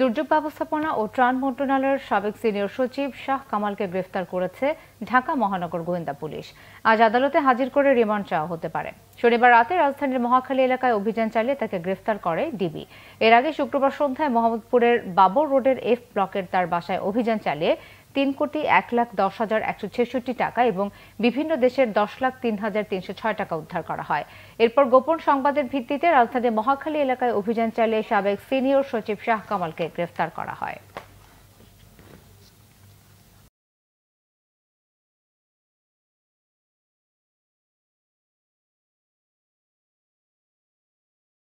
দুর্যোগ ব্যবস্থাপনা ও ত্রাণ মন্ত্রণালয়ের সাবেক সিনিয়র সচিব শাহ কামালকে গ্রেফতার করেছে ঢাকা মহানগর গোয়েন্দা পুলিশ আজ আদালতে হাজির করে রিমান্ড চাওয়া হতে পারে শনিবার রাতে রাজধানীর মহাখালী এলাকায় অভিযান চালিয়ে তাকে গ্রেফতার করে ডিবি এর আগে শুক্রবার সন্ধ্যায় মোহাম্মদপুরের বাবর রোডের এফ ব্লকের তার বাসায় অভিযান চালিয়ে তিন কোটি এক লাখ দশ হাজার একশো ছেষট্টি টাকা এবং বিভিন্ন দেশের দশ লাখ তিন হাজার তিনশো ছয় টাকা উদ্ধার করা হয় এরপর গোপন সংবাদের ভিত্তিতে রাজধানীর মহাখালী এলাকায় অভিযান চালিয়ে সাবেক সিনিয়র সচিব শাহ কামালকে গ্রেফতার করা হয়